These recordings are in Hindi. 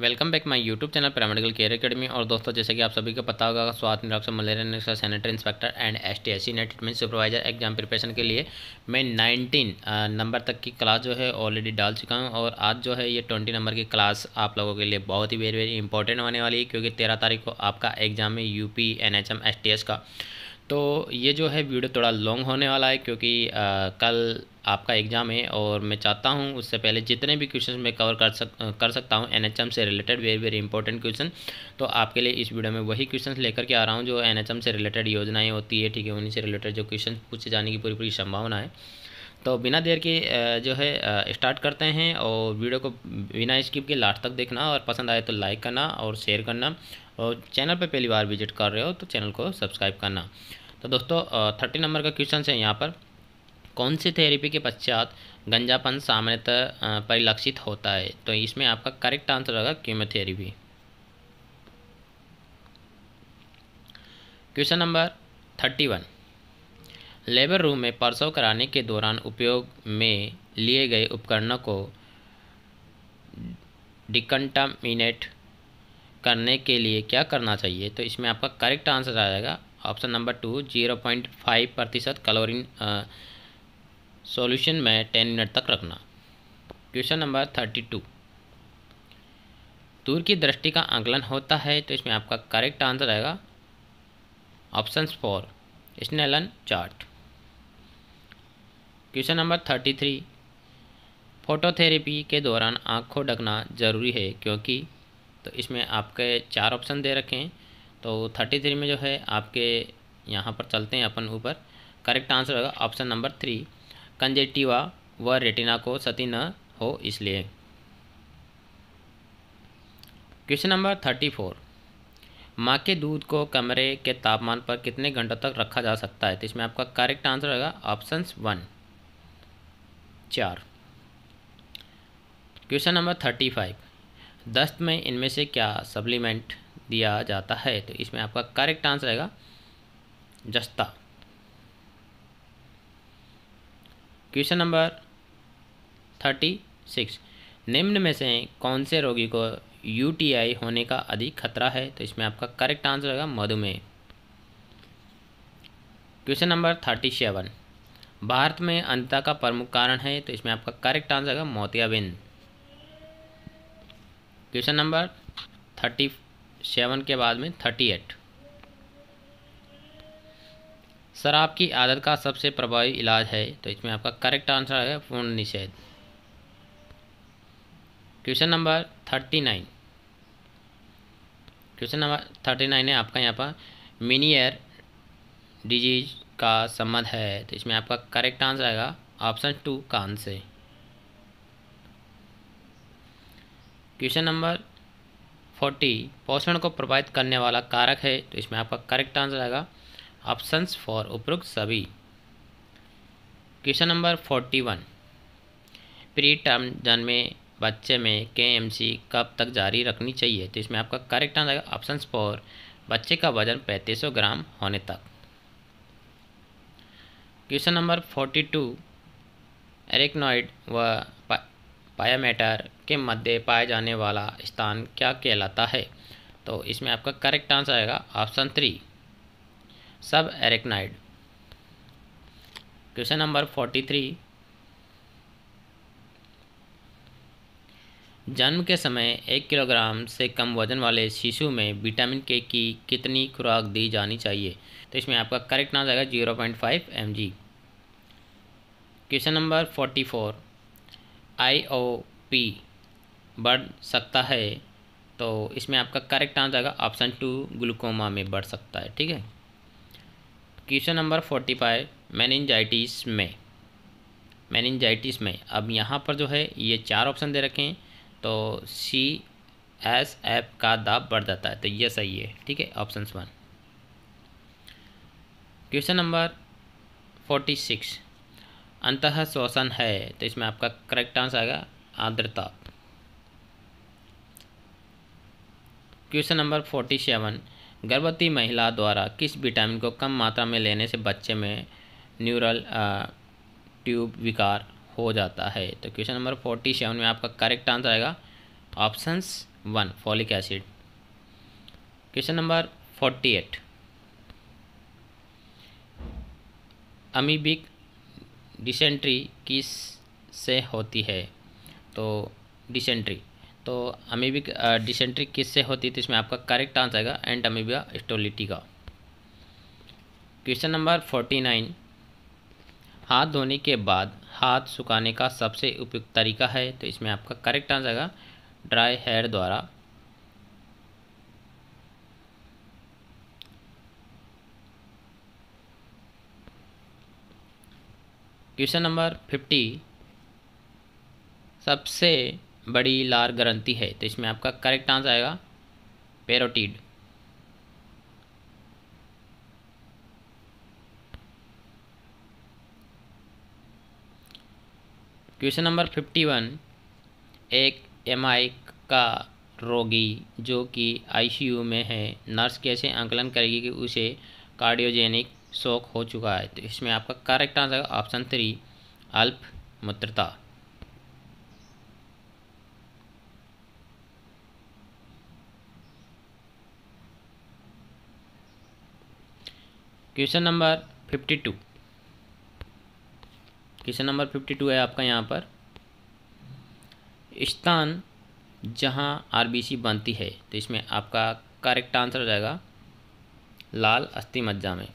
welcome back my YouTube channel paramedical care academy और दोस्तों जैसे कि आप सभी को पता होगा स्वास्थ्य निरीक्षक मलेरिया निरीक्षक sanitary inspector and S T S treatment supervisor exam preparation के लिए मैं 19 नंबर तक की क्लास जो है ऑलरेडी डाल चुका हूँ और आज जो है ये 20 नंबर की क्लास आप लोगों के लिए बहुत ही वेरी वेरी इंपॉर्टेंट होने वाली है क्योंकि तेरह तारीख को आपका एग्जाम है U P N H M S T S का तो ये जो है वीडियो थोड़ा लॉन्ग होने वाला है क्योंकि आ, कल आपका एग्ज़ाम है और मैं चाहता हूँ उससे पहले जितने भी क्वेश्चन मैं कवर कर सक कर सकता हूँ एनएचएम से related very very important question तो आपके लिए इस वीडियो में वही क्वेश्चन लेकर के आ रहा हूँ जो एनएचएम से रिलेटेड योजनाएँ होती है ठीक है उन्हीं से रिलेटेड जो क्वेश्चन पूछे जाने की पूरी पूरी संभावना है तो बिना देर के जो है स्टार्ट करते हैं और वीडियो को बिना स्किप के लास्ट तक देखना और पसंद आए तो लाइक करना और शेयर करना और चैनल पर पहली बार विजिट कर रहे हो तो चैनल को सब्सक्राइब करना तो दोस्तों थर्टी नंबर का क्वेश्चन है यहाँ पर कौन सी थेरेपी के पश्चात गंजापन सामान्यतः परिलक्षित होता है तो इसमें आपका करेक्ट आंसर होगा chemotherapy question number thirty one labour room में प्रसव कराने के दौरान उपयोग में लिए गए उपकरणों को डिकंटामिनेट करने के लिए क्या करना चाहिए तो इसमें आपका करेक्ट आंसर आ जाएगा option number two zero point five प्रतिशत क्लोरिन सॉल्यूशन में टेन मिनट तक रखना क्वेश्चन नंबर थर्टी टू दूर की दृष्टि का आंकलन होता है तो इसमें आपका करेक्ट आंसर आएगा option four Snellen chart question number thirty three phototherapy के दौरान आँख को ढकना जरूरी है क्योंकि तो इसमें आपके चार ऑप्शन दे रखे हैं तो थर्टी थ्री में जो है आपके यहाँ पर चलते हैं अपन ऊपर करेक्ट आंसर होगा ऑप्शन नंबर थ्री कंजेटिवा व रेटिना को सती न हो इसलिए क्वेश्चन नंबर थर्टी फोर माँ के दूध को कमरे के तापमान पर कितने घंटों तक रखा जा सकता है तो इसमें आपका करेक्ट आंसर होगा ऑप्शन वन चार क्वेश्चन नंबर थर्टी फाइव दस्त में इनमें से क्या सप्लीमेंट दिया जाता है तो इसमें आपका करेक्ट आंसर रहेगा जस्ता क्वेश्चन नंबर थर्टी सिक्स निम्न में से कौन से रोगी को यूटीआई होने का अधिक खतरा है तो इसमें आपका करेक्ट आंसर रहेगा मधुमेह question number thirty seven Bharat में अंधता का प्रमुख कारण है तो इसमें आपका करेक्ट आंसर रहेगा मोतियाबिंद क्वेश्चन नंबर थर्टी सेवन के बाद में थर्टी एट सर आपकी आदत का सबसे प्रभावी इलाज है तो इसमें आपका करेक्ट आंसर है पूर्ण निषेध question number thirty nine question number thirty nine है आपका यहाँ पर मिनियर डिजीज का संबंध है तो इसमें आपका करेक्ट आंसर आएगा ऑप्शन टू कान से क्वेश्चन नंबर फोर्टी पोषण को प्रभावित करने वाला कारक है तो इसमें आपका करेक्ट आंसर आएगा ऑप्शंस फॉर उपरोक्त सभी question number forty one preterm जन्मे बच्चे में के एम सी कब तक जारी रखनी चाहिए तो इसमें आपका करेक्ट आंसर आएगा ऑप्शंस फॉर बच्चे का वजन सौ ग्राम होने तक question number forty two arachnoid व पायामेटर के मध्य पाए जाने वाला स्थान क्या कहलाता है तो इसमें आपका करेक्ट आंसर आएगा option three subarachnoid question number forty three जन्म के समय एक किलोग्राम से कम वजन वाले शिशु में विटामिन के की कितनी खुराक दी जानी चाहिए तो इसमें आपका करेक्ट आंसर आएगा zero point five M G question number forty four IOP बढ़ सकता है तो इसमें आपका करेक्ट आंसर आएगा ऑप्शन टू ग्लूकोमा में बढ़ सकता है ठीक है question number forty five meningitis में मैनजाइटिस में अब यहाँ पर जो है ये चार ऑप्शन दे रखे हैं तो सी एस एफ का दाब बढ़ जाता है तो ये सही है ठीक है option one question number forty six अंत श्वसन है तो इसमें आपका करेक्ट आंसर आएगा आर्द्रता क्वेश्चन नंबर फोर्टी सेवन गर्भवती महिला द्वारा किस विटामिन को कम मात्रा में लेने से बच्चे में न्यूरल ट्यूब विकार हो जाता है तो क्वेश्चन नंबर फोर्टी सेवन में आपका करेक्ट आंसर आएगा options one folic acid question number forty eight amoebic dysentery किस से होती है तो डिसेंट्री तो अमीबिक डिसेंट्री किस से होती है तो इसमें आपका करेक्ट आंसर आएगा एंड अमीबिया स्टोलिटी का क्वेश्चन नंबर फोर्टी नाइन हाथ धोने के बाद हाथ सुखाने का सबसे उपयुक्त तरीका है तो इसमें आपका करेक्ट आंसर आएगा ड्राई हेयर द्वारा क्वेश्चन नंबर फिफ्टी सबसे बड़ी लार ग्रंथी है तो इसमें आपका करेक्ट आंसर आएगा parotid question number fifty one एक एम का रोगी जो कि आईसीयू में है नर्स कैसे आंकलन करेगी कि उसे कार्डियोजेनिक शोक हो चुका है तो इसमें आपका करेक्ट आंसर ऑप्शन थ्री अल्पमूत्रता question number fifty two question number fifty two है आपका यहाँ पर स्थान जहाँ आरबीसी बनती है तो इसमें आपका करेक्ट आंसर हो जाएगा लाल अस्थि मज्जा में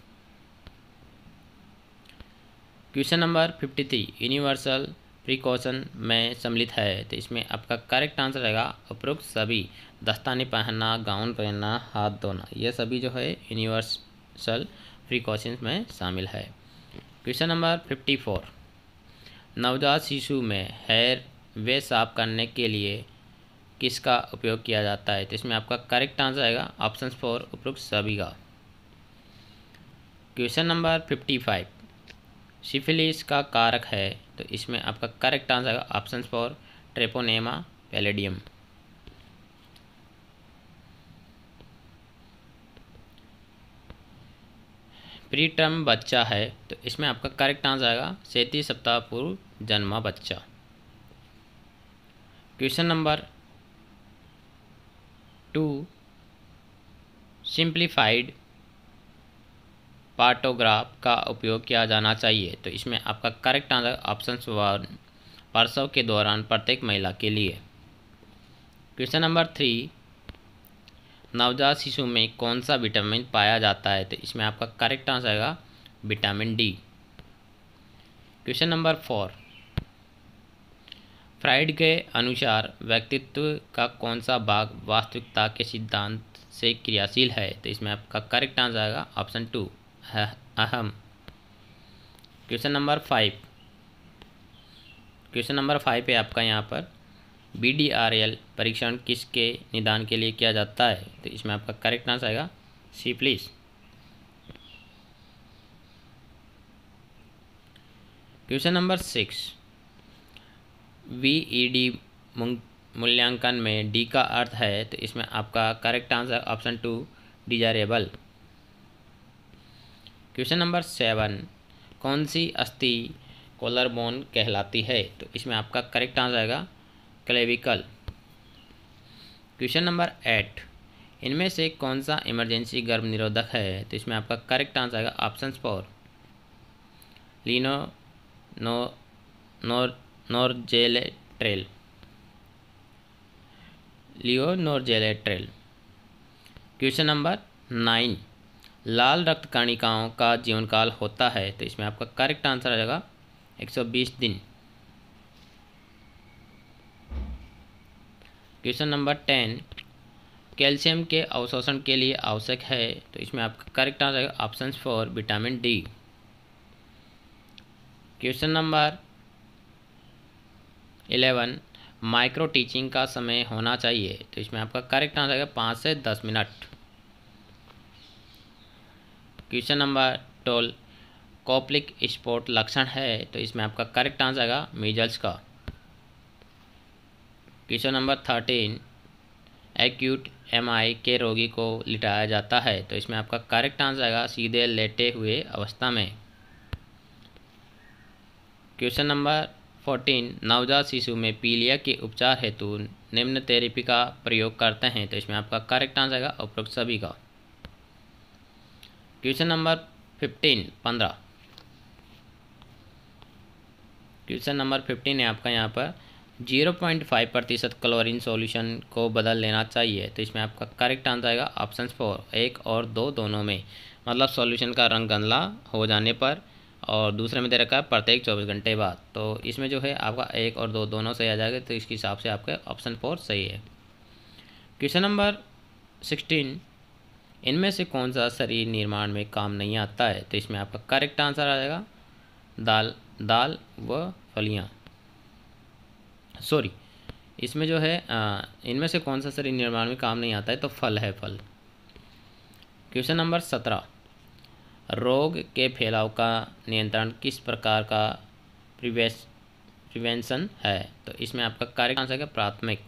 question number fifty three universal precaution में सम्मिलित है तो इसमें आपका करेक्ट आंसर रहेगा उपरोक्त सभी दस्ताने पहनना गाउन पहनना हाथ धोना ये सभी जो है यूनिवर्सल प्रिकॉशन में शामिल है क्वेश्चन नंबर फिफ्टी फोर नवजात शिशु में हेयर वे साफ करने के लिए किसका उपयोग किया जाता है तो इसमें आपका करेक्ट आंसर आएगा ऑप्शन फोर उपरोक्त सभी का question number fifty five syphilis का कारक है तो इसमें आपका करेक्ट आंसर आएगा option four treponema pallidum preterm बच्चा है तो इसमें आपका करेक्ट आंसर आएगा सैंतीस सप्ताह पूर्व जन्मा बच्चा question number two simplified partograph का उपयोग किया जाना चाहिए तो इसमें आपका करेक्ट आंसर ऑप्शन वन प्रसव के दौरान प्रत्येक महिला के लिए क्वेश्चन नंबर थ्री नवजात शिशु में कौन सा विटामिन पाया जाता है तो इसमें आपका करेक्ट आंसर आएगा vitamin D question number four Freud के अनुसार व्यक्तित्व का कौन सा भाग वास्तविकता के सिद्धांत से क्रियाशील है तो इसमें आपका करेक्ट आंसर आएगा ऑप्शन टू अहम question number five question number five है आपका यहाँ पर बी डी आर एल परीक्षण किसके निदान के लिए किया जाता है तो इसमें आपका करेक्ट आंसर आएगा C please question number six V E D मूल्यांकन में डी का अर्थ है तो इसमें आपका correct answer option two desirable question number seven कौन सी अस्थि कोलर बोन कहलाती है तो इसमें आपका करेक्ट आंसर आएगा क्लेविकल क्वेश्चन नंबर एट इनमें से कौन सा इमरजेंसी गर्भ निरोधक है तो इसमें आपका करेक्ट आंसर आएगा ऑप्शन फोर लिनो नो नोर norgestrel levonorgestrel question number nine लाल रक्त कणिकाओं का जीवनकाल होता है तो इसमें आपका करेक्ट आंसर आ जाएगा 120 दिन क्वेश्चन नंबर टेन कैल्शियम के अवशोषण के लिए आवश्यक है तो इसमें आपका करेक्ट आंसर आएगा option four vitamin D question number eleven micro teaching का समय होना चाहिए तो इसमें आपका करेक्ट आंसर आएगा पाँच से दस minute question number twelve Koplik spot लक्षण है तो इसमें आपका करेक्ट आंसर आएगा मीजल्स का question number thirteen acute M I के रोगी को लिटाया जाता है तो इसमें आपका करेक्ट आंसर आएगा सीधे लेटे हुए अवस्था में क्वेश्चन नंबर फोर्टीन नवजात शिशु में पीलिया के उपचार हेतु निम्न थेरेपी का प्रयोग करते हैं तो इसमें आपका करेक्ट आंसर आएगा उपरोक्त सभी का क्वेश्चन नंबर फिफ्टीन पंद्रह क्वेश्चन नंबर फिफ्टीन है आपका यहाँ पर जीरो पॉइंट फाइव प्रतिशत क्लोरिन सॉल्यूशन को बदल लेना चाहिए तो इसमें आपका करेक्ट आंसर आएगा ऑप्शन फोर एक और दो दोनों में मतलब सॉल्यूशन का रंग गंदला हो जाने पर और दूसरे में दे रखा है प्रत्येक चौबीस घंटे बाद तो इसमें जो है आपका एक और दो दोनों सही आ जाएगा तो इसके हिसाब से आपका ऑप्शन फोर सही है क्वेश्चन नंबर सिक्सटीन इनमें से कौन सा शरीर निर्माण में काम नहीं आता है तो इसमें आपका करेक्ट आंसर आ जाएगा दाल दाल व फलियाँ सॉरी इसमें जो है इनमें से कौन सा शरीर निर्माण में काम नहीं आता है तो फल है फल क्वेश्चन नंबर सत्रह रोग के फैलाव का नियंत्रण किस प्रकार का प्रिवेंशन है तो इसमें आपका करेक्ट आंसर है प्राथमिक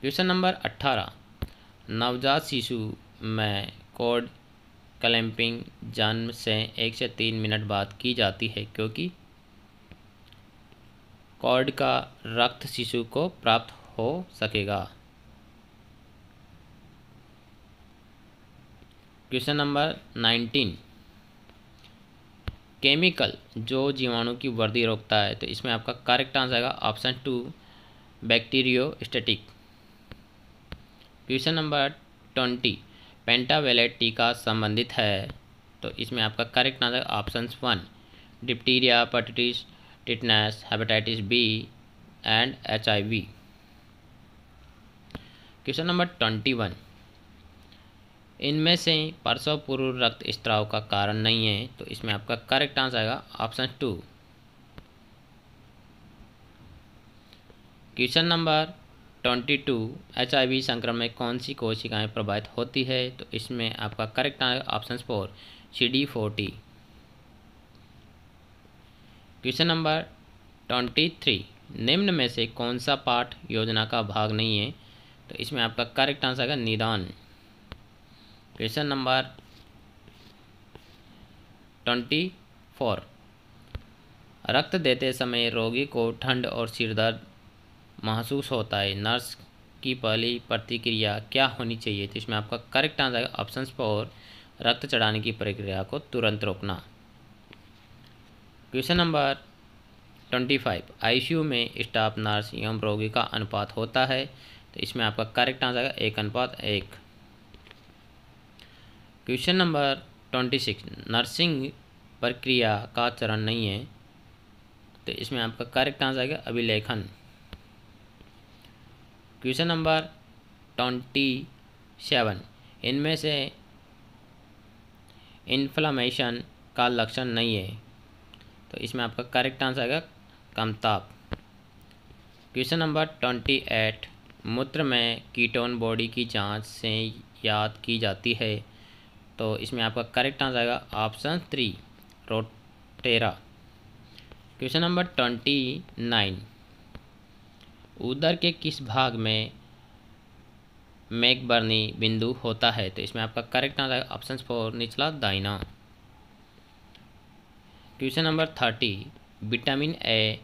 क्वेश्चन नंबर अट्ठारह नवजात शिशु में कोड क्लैंपिंग जन्म से एक से तीन मिनट बाद की जाती है क्योंकि कॉर्ड का रक्त शिशु को प्राप्त हो सकेगा क्वेश्चन नंबर नाइनटीन केमिकल जो जीवाणु की वृद्धि रोकता है तो इसमें आपका करेक्ट आंसर आएगा option two bacteriostatic question number twenty pentavalent टीका संबंधित है तो इसमें आपका correct answer option one diphtheria pertussis tetanus hepatitis B and H I V question number twenty one इनमें से परसों पूर्व रक्त स्त्राव का कारण नहीं है तो इसमें आपका करेक्ट आंसर आएगा option two question number twenty two H I V संक्रमण में कौन सी कोशिकाएं प्रभावित होती है तो इसमें आपका correct option four C D forty question number twenty three निम्न में से कौन सा पाठ योजना का भाग नहीं है तो इसमें आपका करेक्ट आंसर है निदान क्वेश्चन नंबर ट्वेंटी फोर रक्त देते समय रोगी को ठंड और सिरदर्द महसूस होता है नर्स की पहली प्रतिक्रिया क्या होनी चाहिए तो इसमें आपका करेक्ट आंसर है ऑप्शन फोर रक्त चढ़ाने की प्रक्रिया को तुरंत रोकना question number twenty five ICU में स्टाफ नर्स एवं रोगी का अनुपात होता है तो इसमें आपका करेक्ट आंसर है एक अनुपात एक question number twenty six nursing प्रक्रिया का चरण नहीं है तो इसमें आपका करेक्ट आंसर आएगा अभिलेखन क्वेश्चन नंबर ट्वेंटी सेवन इनमें से इन्फ्लामेशन का लक्षण नहीं है तो इसमें आपका करेक्ट आंसर आएगा कमताप क्वेश्चन नंबर ट्वेंटी एट मूत्र में कीटोन बॉडी की जांच से याद की जाती है तो इसमें आपका करेक्ट आंसर आएगा ऑप्शन थ्री रोटेरा क्वेश्चन नंबर ट्वेंटी नाइन उदर के किस भाग में मैकबर्नी बिंदु होता है तो इसमें आपका करेक्ट आंसर ऑप्शन फोर निचला दाइना question number thirty vitamin A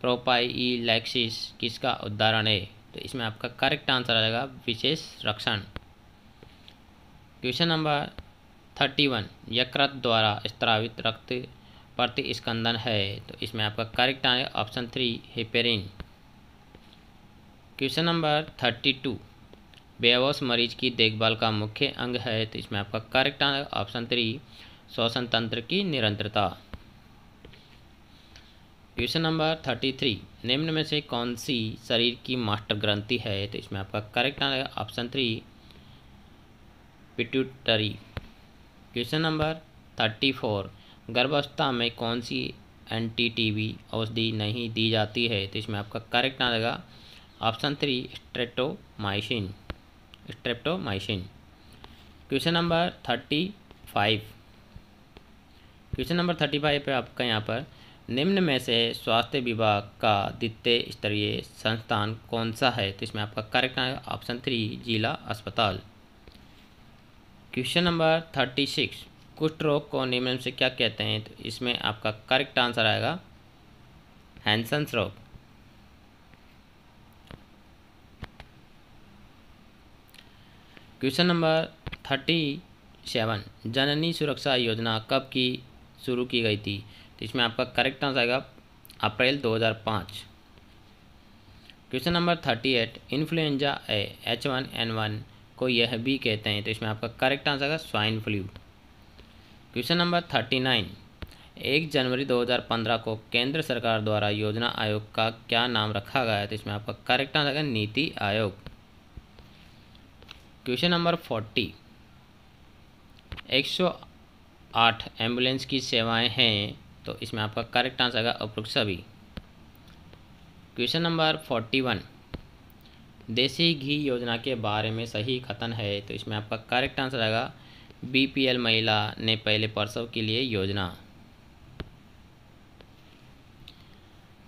prophylaxis किसका उदाहरण है तो इसमें आपका करेक्ट आंसर आ जाएगा विशेष रक्षण क्वेश्चन नंबर थर्टी वन यकृत द्वारा स्त्रावित रक्त प्रतिस्कंदन है तो इसमें आपका correct answer option three heparin question number thirty two बेहोश मरीज की देखभाल का मुख्य अंग है तो इसमें आपका करेक्ट ऑप्शन थ्री श्वसन तंत्र की निरंतरता क्वेश्चन नंबर थर्टी थ्री निम्न में से कौन सी शरीर की मास्टर ग्रंथि है तो इसमें आपका correct option three pituitary question number thirty four गर्भावस्था में कौन सी एंटी टी औषधि नहीं दी जाती है तो इसमें आपका करेक्ट जाएगा option three streptomycin streptomycin question number thirty five question number thirty five पे आपका यहाँ पर निम्न में से स्वास्थ्य विभाग का द्वितीय स्तरीय संस्थान कौन सा है तो इसमें आपका करेक्ट है ऑप्शन थ्री जिला अस्पताल क्वेश्चन नंबर थर्टी सिक्स कुष्ठ रोग को निम्न से क्या कहते हैं तो इसमें आपका करेक्ट आंसर आएगा हैंसन्स रोग question number thirty seven Janani Suraksha Yojana कब की शुरू की गई थी तो इसमें आपका करेक्ट आंसर आएगा April 2005 question number thirty eight influenza A H one N one को यह भी कहते हैं तो इसमें आपका करेक्ट आंसर आएगा swine flu question number thirty nine एक जनवरी 2015 को केंद्र सरकार द्वारा योजना आयोग का क्या नाम रखा गया है तो इसमें आपका करेक्ट आंसर आएगा नीति आयोग क्वेश्चन नंबर फोर्टी एक सौ आठ एम्बुलेंस की सेवाएं हैं तो इसमें आपका करेक्ट आंसर आएगा उपरोक्त सभी क्वेश्चन नंबर फोर्टी वन देसी घी योजना के बारे में सही कथन है तो इसमें आपका करेक्ट आंसर आएगा बीपीएल महिला ने पहले प्रसव के लिए योजना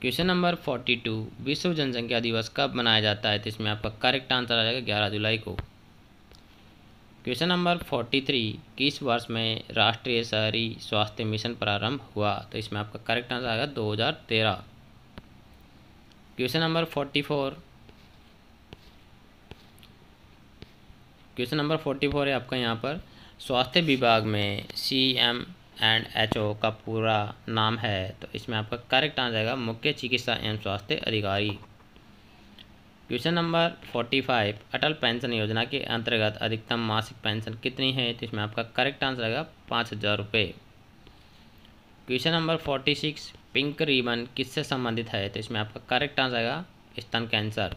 क्वेश्चन नंबर फोर्टी टू विश्व जनसंख्या दिवस कब मनाया जाता है तो इसमें आपका करेक्ट आंसर आ जाएगा ग्यारह जुलाई को क्वेश्चन नंबर फोर्टी थ्री किस वर्ष में राष्ट्रीय शहरी स्वास्थ्य मिशन प्रारंभ हुआ तो इसमें आपका करेक्ट आंसर आएगा दो हज़ार तेरह question number forty four question number forty four है आपका यहाँ पर स्वास्थ्य विभाग में C M and H O का पूरा नाम है तो इसमें आपका करेक्ट आंसर आएगा मुख्य चिकित्सा एवं स्वास्थ्य अधिकारी question number forty five Atal pension योजना के अंतर्गत अधिकतम मासिक पेंशन कितनी है तो इसमें आपका करेक्ट आंसर आएगा पाँच हज़ार रुपये question number forty six pink ribbon किससे संबंधित है तो इसमें आपका करेक्ट आंसर आएगा स्तन cancer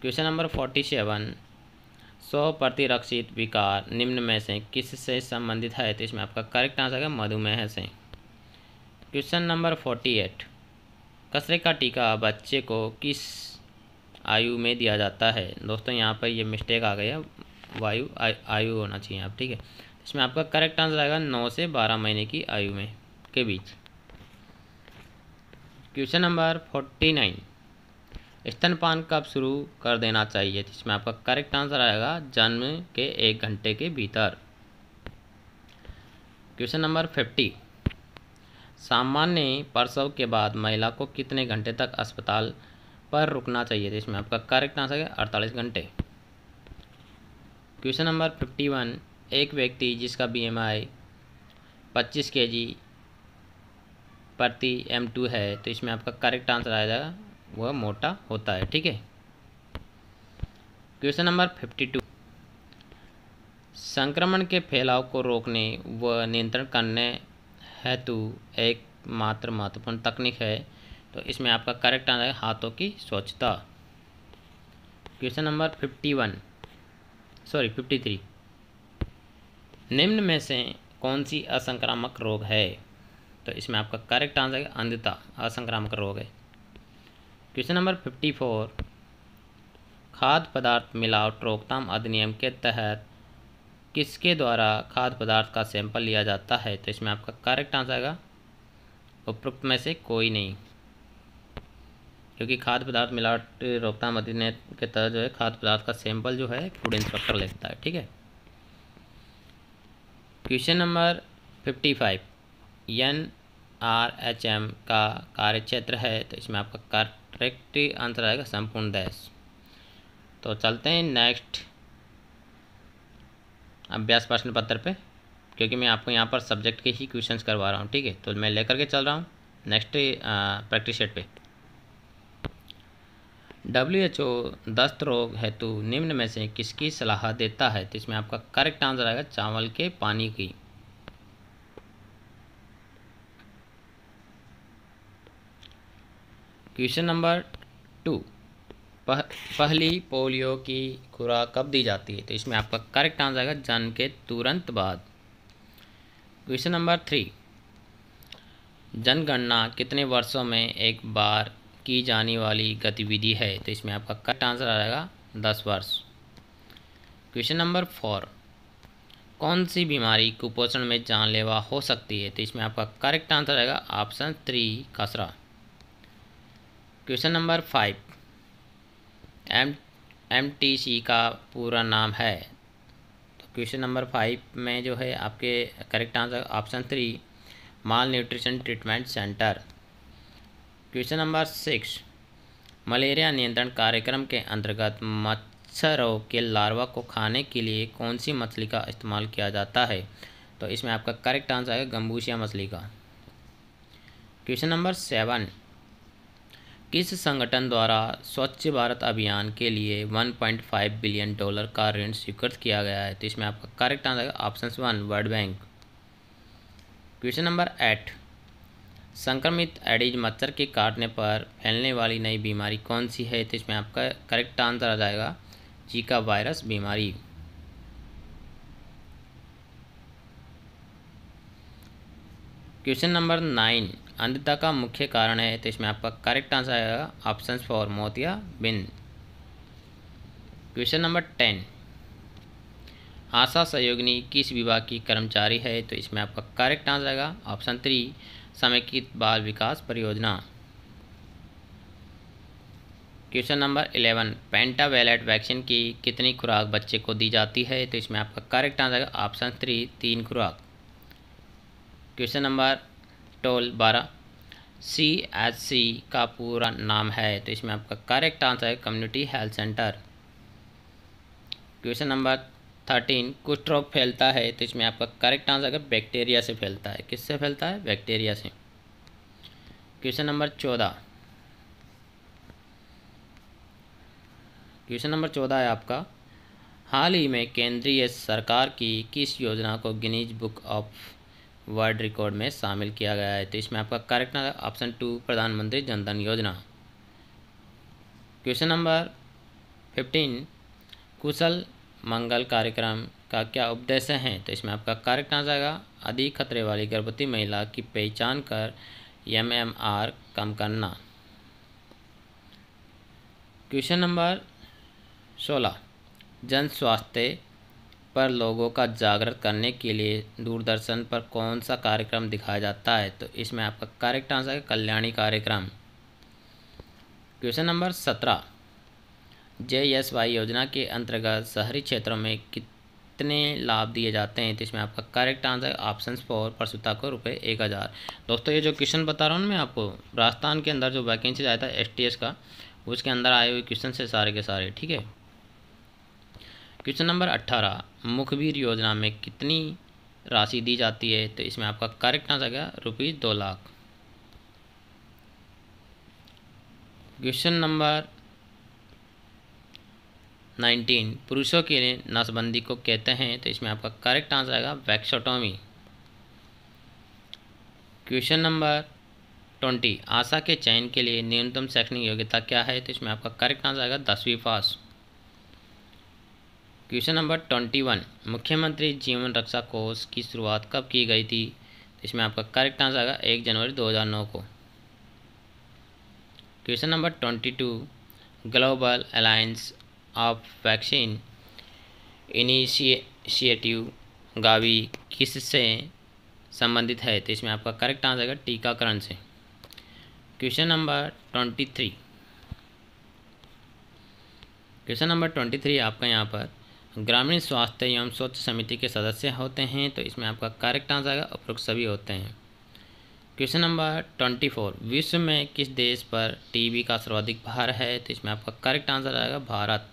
question number forty seven सौ प्रतिरक्षित विकार निम्न में से किससे संबंधित है तो इसमें आपका करेक्ट आंसर आएगा मधुमेह से क्वेश्चन नंबर फोर्टी एट कसरे का टीका बच्चे को किस आयु में दिया जाता है दोस्तों यहाँ पर ये मिस्टेक आ गया वायु आयु होना चाहिए आप ठीक है इसमें आपका करेक्ट आंसर आएगा नौ से बारह महीने की आयु में के बीच क्वेश्चन नंबर फोर्टी नाइन स्तनपान कब शुरू कर देना चाहिए इसमें आपका करेक्ट आंसर आएगा जन्म के एक घंटे के भीतर क्वेश्चन नंबर फिफ्टी सामान्य प्रसव के बाद महिला को कितने घंटे तक अस्पताल पर रुकना चाहिए था इसमें आपका करेक्ट आंसर है अड़तालीस घंटे क्वेश्चन नंबर फिफ्टी वन एक व्यक्ति जिसका बी एम आई पच्चीस के जी प्रति एम टू है तो इसमें आपका करेक्ट आंसर आ जाएगा वह मोटा होता है ठीक है क्वेश्चन नंबर फिफ्टी टू संक्रमण के फैलाव को रोकने व नियंत्रण करने हेतु एक मात्र महत्वपूर्ण तकनीक है तो इसमें आपका करेक्ट आंसर है हाथों की स्वच्छता question number fifty one sorry fifty three निम्न में से कौन सी असंक्रामक रोग है तो इसमें आपका करेक्ट आंसर है अंधता असंक्रामक रोग है क्वेश्चन नंबर फिफ्टी फोर खाद्य पदार्थ मिलावट रोकथाम अधिनियम के तहत किसके द्वारा खाद्य पदार्थ का सैंपल लिया जाता है तो इसमें आपका करेक्ट आंसर आएगा उपरोक्त में से कोई नहीं क्योंकि खाद्य पदार्थ मिलावट रोकथाम अधिनियम के तहत जो है खाद्य पदार्थ का सैंपल जो है फूड इंस्पेक्टर लेता है ठीक है question number fifty five N R H M का कार्य क्षेत्र है तो इसमें आपका करेक्ट आंसर आएगा संपूर्ण देश तो चलते हैं नेक्स्ट अभ्यास प्रश्न पत्र पे क्योंकि मैं आपको यहाँ पर सब्जेक्ट के ही क्वेश्चंस करवा रहा हूँ ठीक है तो मैं लेकर के चल रहा हूँ नेक्स्ट प्रैक्टिस सेट पे डब्ल्यू एच ओ दस्त रोग हेतु निम्न में से किसकी सलाह देता है तो इसमें आपका करेक्ट आंसर आएगा चावल के पानी की क्वेश्चन नंबर टू पह, पहली पोलियो की खुराक कब दी जाती है तो इसमें आपका करेक्ट आंसर आएगा जन्म के तुरंत बाद क्वेश्चन नंबर थ्री जनगणना कितने वर्षों में एक बार की जाने वाली गतिविधि है तो इसमें आपका करेक्ट आंसर आ जाएगा दस वर्ष क्वेश्चन नंबर फोर कौन सी बीमारी कुपोषण में जानलेवा हो सकती है तो इसमें आपका करेक्ट आंसर आएगा ऑप्शन थ्री खसरा question number five M M T C का पूरा नाम है तो क्वेश्चन नंबर फाइव में जो है आपके correct answer option three malnutrition treatment centre question number six malaria नियंत्रण कार्यक्रम के अंतर्गत मच्छरों के लार्वा को खाने के लिए कौन सी मछली का इस्तेमाल किया जाता है तो इसमें आपका करेक्ट आंसर है गम्बूशिया मछली का क्वेश्चन नंबर सेवन किस संगठन द्वारा स्वच्छ भारत अभियान के लिए 1.5 बिलियन डॉलर का ऋण स्वीकृत किया गया है तो इसमें आपका करेक्ट आंसर है option one world bank question number eight संक्रमित एडिज मच्छर के काटने पर फैलने वाली नई बीमारी कौन सी है तो इसमें आपका करेक्ट आंसर आ जाएगा जीका वायरस बीमारी क्वेश्चन नंबर नाइन अंधता का मुख्य कारण है तो इसमें आपका करेक्ट आंसर आएगा ऑप्शन फॉर मोतिया बिंद क्वेश्चन नंबर टेन आशा सहयोगिनी किस विभाग की कर्मचारी है तो इसमें आपका करेक्ट आंसर आएगा ऑप्शन थ्री समेकित बाल विकास परियोजना question number eleven pentavalent vaccine की कितनी खुराक बच्चे को दी जाती है तो इसमें आपका करेक्ट आंसर ऑप्शन थ्री तीन खुराक क्वेश्चन नंबर टोल बारह सी एच सी का पूरा नाम है तो इसमें आपका करेक्ट आंसर है community health centre question number thirteen कुछ ड्रॉप फैलता है तो इसमें आपका करेक्ट आंसर अगर बैक्टीरिया से फैलता है किससे फैलता है बैक्टीरिया से क्वेश्चन नंबर चौदह क्वेश्चन नंबर चौदह है आपका हाल ही में केंद्रीय सरकार की किस योजना को Guinness book of world record में शामिल किया गया है तो इसमें आपका करेक्ट आंसर ऑप्शन टू प्रधानमंत्री जनधन योजना क्वेश्चन नंबर फिफ्टीन कुशल मंगल कार्यक्रम का क्या उद्देश्य है तो इसमें आपका करेक्ट आ जाएगा अधिक खतरे वाली गर्भवती महिला की पहचान कर एम एम आर कम करना क्वेश्चन नंबर सोलह जन स्वास्थ्य पर लोगों का जागृत करने के लिए दूरदर्शन पर कौन सा कार्यक्रम दिखाया जाता है तो इसमें आपका करेक्ट आंसर है कल्याणी कार्यक्रम क्वेश्चन नंबर सत्रह जे एस वाई योजना के अंतर्गत शहरी क्षेत्रों में कितने लाभ दिए जाते हैं तो इसमें आपका करेक्ट आंसर ऑप्शन फॉर प्रसुता को रुपये एक हज़ार दोस्तों ये जो क्वेश्चन बता रहा हूँ मैं आपको राजस्थान के अंदर जो वैकेंसी आया था एस का उसके अंदर आए हुए क्वेश्चन से सारे के सारे ठीक है क्वेश्चन नंबर अट्ठारह मुखबीर योजना में कितनी राशि दी जाती है तो इसमें आपका करेक्ट आंसर गया रुपीज़ दो लाख क्वेश्चन नंबर नाइनटीन पुरुषों के लिए नसबंदी को कहते हैं तो इसमें आपका करेक्ट आंसर आएगा vasectomy question number twenty ASHA के चयन के लिए न्यूनतम शैक्षणिक योग्यता क्या है तो इसमें आपका करेक्ट आंसर आएगा दसवीं पास क्वेश्चन नंबर ट्वेंटी वन मुख्यमंत्री जीवन रक्षा कोष की शुरुआत कब की गई थी तो इसमें आपका करेक्ट आंसर आएगा एक जनवरी दो हज़ार नौ को question number twenty two global alliance of vaccine initiative Gavi किस से संबंधित है तो इसमें आपका करेक्ट आंसर है टीकाकरण से question number twenty three question number twenty three आपका यहाँ पर ग्रामीण स्वास्थ्य एवं स्वच्छ समिति के सदस्य होते हैं तो इसमें आपका करेक्ट आंसर आएगा उपरोक्त सभी होते हैं क्वेश्चन नंबर ट्वेंटी फोर विश्व में किस देश पर टीबी का सर्वाधिक भार है तो इसमें आपका करेक्ट आंसर आएगा Bharat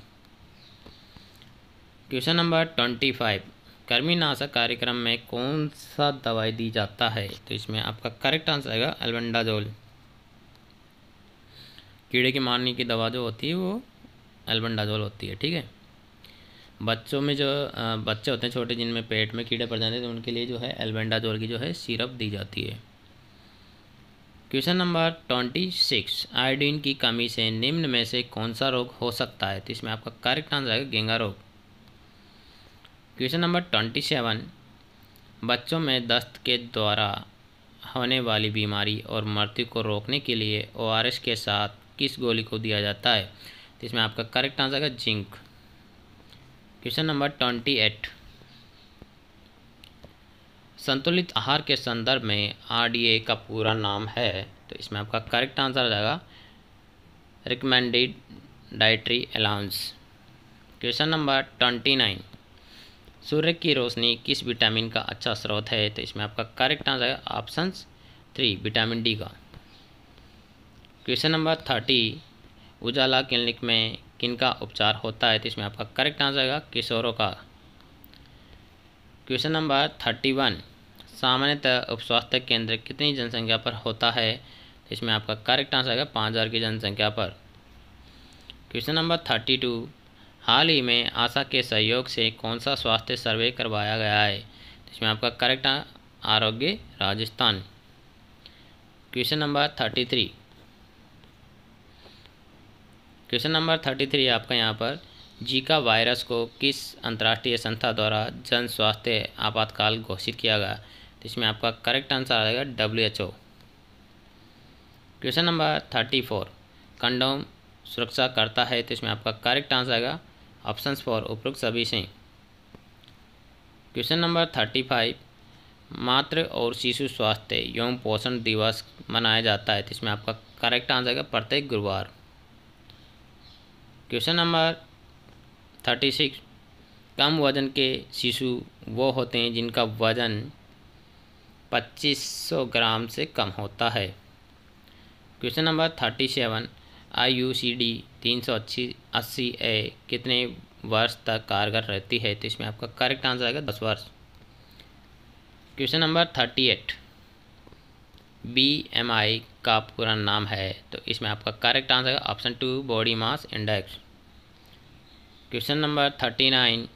question number twenty five कर्मीनाशक कार्यक्रम में कौन सा दवाई दी जाता है तो इसमें आपका करेक्ट आंसर आएगा एल्बेंडाजोल कीड़े की मारने की दवा जो होती है वो एल्बेंडाजोल होती है ठीक है बच्चों में जो बच्चे होते हैं छोटे जिनमें पेट में कीड़े पड़ जाते हैं तो उनके लिए जो है एल्बेंडाजोल की जो है सिरप दी जाती है question number twenty six iodine की कमी से निम्न में से कौन सा रोग हो सकता है तो इसमें आपका करेक्ट आंसर आएगा गेंगा रोग क्वेश्चन नंबर ट्वेंटी सेवन बच्चों में दस्त के द्वारा होने वाली बीमारी और मृत्यु को रोकने के लिए ओ के साथ किस गोली को दिया जाता है तो इसमें आपका करेक्ट आंसर है zinc question number twenty eight संतुलित आहार के संदर्भ में आरडीए का पूरा नाम है तो इसमें आपका करेक्ट आंसर आ जाएगा recommended dietary allowance question number twenty nine सूर्य की रोशनी किस विटामिन का अच्छा स्रोत है तो इसमें आपका करेक्ट आंसर है ऑप्शन थ्री विटामिन डी का question number thirty Ujala clinic में किनका उपचार होता है तो इसमें आपका करेक्ट आंसर है किशोरों का क्वेश्चन नंबर थर्टी वन सामान्यतः उप स्वास्थ्य केंद्र कितनी जनसंख्या पर होता है तो इसमें आपका करेक्ट आंसर आएगा पाँच हज़ार की जनसंख्या पर क्वेश्चन नंबर थर्टी टू हाल ही में आशा के सहयोग से कौन सा स्वास्थ्य सर्वे करवाया गया है इसमें आपका correct Arogya Rajasthan question number thirty three question number thirty three आपका यहाँ पर जीका वायरस को किस अंतर्राष्ट्रीय संस्था द्वारा जन स्वास्थ्य आपातकाल घोषित किया गया तो इसमें आपका करेक्ट आंसर आएगा W H O question number thirty four condom सुरक्षा करता है तो इसमें आपका करेक्ट आंसर आएगा ऑप्शन फॉर उपरोक्त सभी से क्वेश्चन नंबर थर्टी फाइव मातृ और शिशु स्वास्थ्य यौम पोषण दिवस मनाया जाता है तो इसमें आपका करेक्ट आंसर है प्रत्येक गुरुवार क्वेश्चन नंबर थर्टी सिक्स कम वजन के शिशु वो होते हैं जिनका वजन पच्चीस सौ ग्राम से कम होता है question number thirty seven I U C D तीन सौ अस्सी अस्सी ए कितने वर्ष तक कारगर रहती है तो इसमें आपका करेक्ट आंसर आएगा दस वर्ष question number thirty eight B M I का पूरा नाम है तो इसमें आपका करेक्ट आंसर है option two body mass index question number thirty nine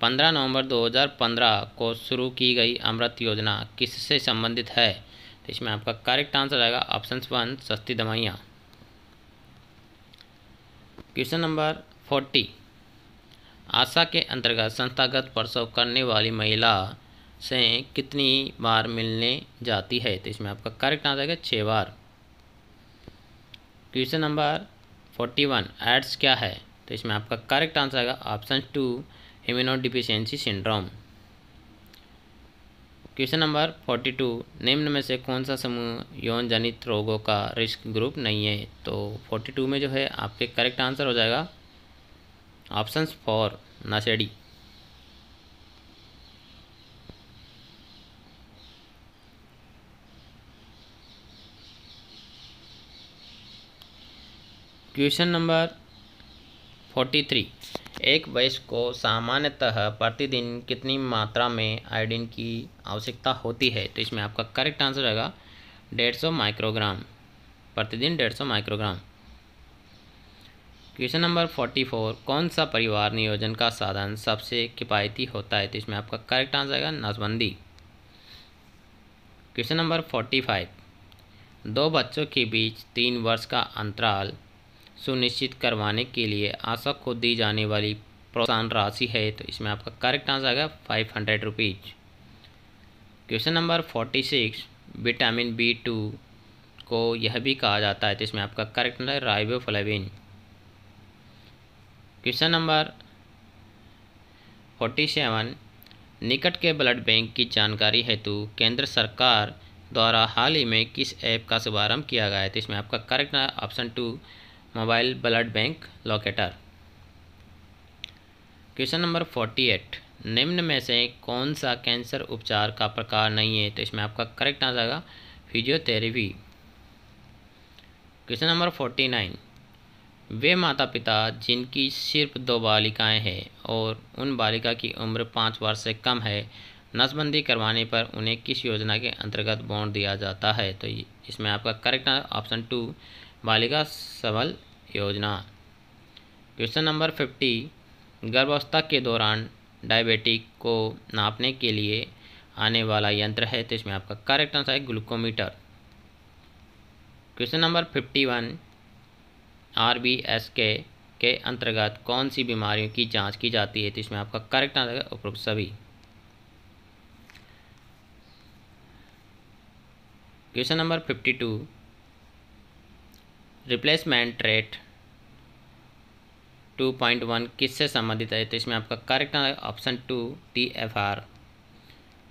पंद्रह नवंबर 2015 को शुरू की गई अमृत योजना किससे संबंधित है तो इसमें आपका करेक्ट आंसर आएगा ऑप्शन वन सस्ती दवाइयाँ क्वेश्चन नंबर फोर्टी आशा के अंतर्गत संस्थागत प्रसव करने वाली महिला से कितनी बार मिलने जाती है तो इसमें आपका करेक्ट आंसर है छः बार question number forty one AIDS क्या है तो इसमें आपका करेक्ट आंसर आएगा option two immuno deficiency syndrome question number forty two निम्न में से कौन सा समूह यौन जनित रोगों का रिस्क ग्रुप नहीं है तो फोर्टी टू में जो है आपके करेक्ट आंसर हो जाएगा ऑप्शन फॉर नशेड़ी क्वेश्चन नंबर फोर्टी थ्री एक वयस्क को सामान्यतः प्रतिदिन कितनी मात्रा में आयोडीन की आवश्यकता होती है तो इसमें आपका करेक्ट आंसर रहेगा डेढ़ सौ माइक्रोग्राम प्रतिदिन डेढ़ सौ microgram question number forty four कौन सा परिवार नियोजन का साधन सबसे किफ़ायती होता है तो इसमें आपका करेक्ट आंसर आएगा नसबंदी क्वेश्चन नंबर फोर्टी फाइव दो बच्चों के बीच तीन वर्ष का अंतराल सुनिश्चित करवाने के लिए आशा को दी जाने वाली प्रोत्साहन राशि है तो इसमें आपका करेक्ट आंसर आएगा five hundred rupees question number forty six vitamin B two को यह भी कहा जाता है तो इसमें आपका correct answer ribo question number forty seven निकट के ब्लड बैंक की जानकारी हेतु केंद्र सरकार द्वारा हाल ही में किस ऐप का शुभारंभ किया गया है तो इसमें आपका correct option two mobile blood bank locator question number forty eight निम्न में से कौन सा कैंसर उपचार का प्रकार नहीं है तो इसमें आपका करेक्ट आंसर आएगा physiotherapy question number forty nine वे माता पिता जिनकी सिर्फ दो बालिकाएं हैं और उन बालिका की उम्र पाँच वर्ष से कम है नसबंदी करवाने पर उन्हें किस योजना के अंतर्गत बॉन्ड दिया जाता है तो इसमें आपका करेक्ट ऑप्शन टू बालिका सबल योजना क्वेश्चन नंबर फिफ्टी गर्भावस्था के दौरान डायबिटिक को नापने के लिए आने वाला यंत्र है तो इसमें आपका करेक्ट आंसर है glucometer question number fifty one R B S K के अंतर्गत कौन सी बीमारियों की जांच की जाती है तो इसमें आपका करेक्ट आंसर है उपरोक्त सभी question number fifty two replacement rate 2.1 किससे संबंधित है तो इसमें आपका correct option two T F R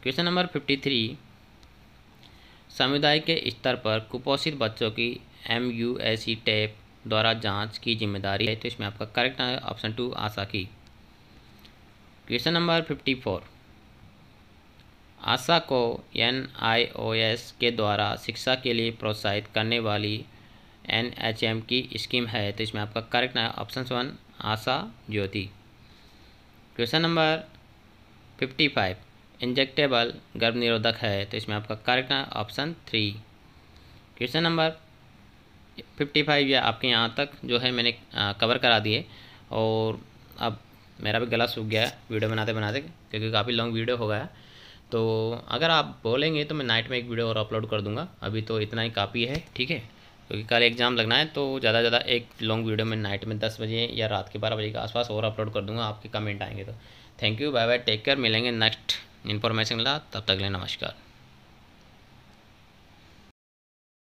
question number 53 समुदाय के स्तर पर कुपोषित बच्चों की M U S E tape द्वारा जांच की जिम्मेदारी है तो इसमें आपका करेक्ट ऑप्शन टू आशा की क्वेश्चन नंबर 54 आशा को एन आई ओ एस के द्वारा शिक्षा के लिए प्रोत्साहित करने वाली एन एच एम की स्कीम है तो इसमें आपका करेक्ट ऑप्शन वन आशा ज्योति question number fifty five injectable गर्भ निरोधक है तो इसमें आपका correct option three question number fifty five या आपके यहाँ तक जो है मैंने कवर करा दिए और अब मेरा भी गला सूख गया है वीडियो बनाते बनाते क्योंकि काफ़ी लॉन्ग वीडियो हो गया तो अगर आप बोलेंगे तो मैं नाइट में एक वीडियो और अपलोड कर दूंगा अभी तो इतना ही काफ़ी है ठीक है क्योंकि कल एग्ज़ाम लगना है तो ज़्यादा से ज़्यादा एक लॉन्ग वीडियो में नाइट में दस बजे या रात के बारह बजे के आसपास और अपलोड कर दूंगा आपके कमेंट आएंगे तो thank you bye bye take care मिलेंगे नेक्स्ट इन्फॉर्मेशन ला तब तक ले नमस्कार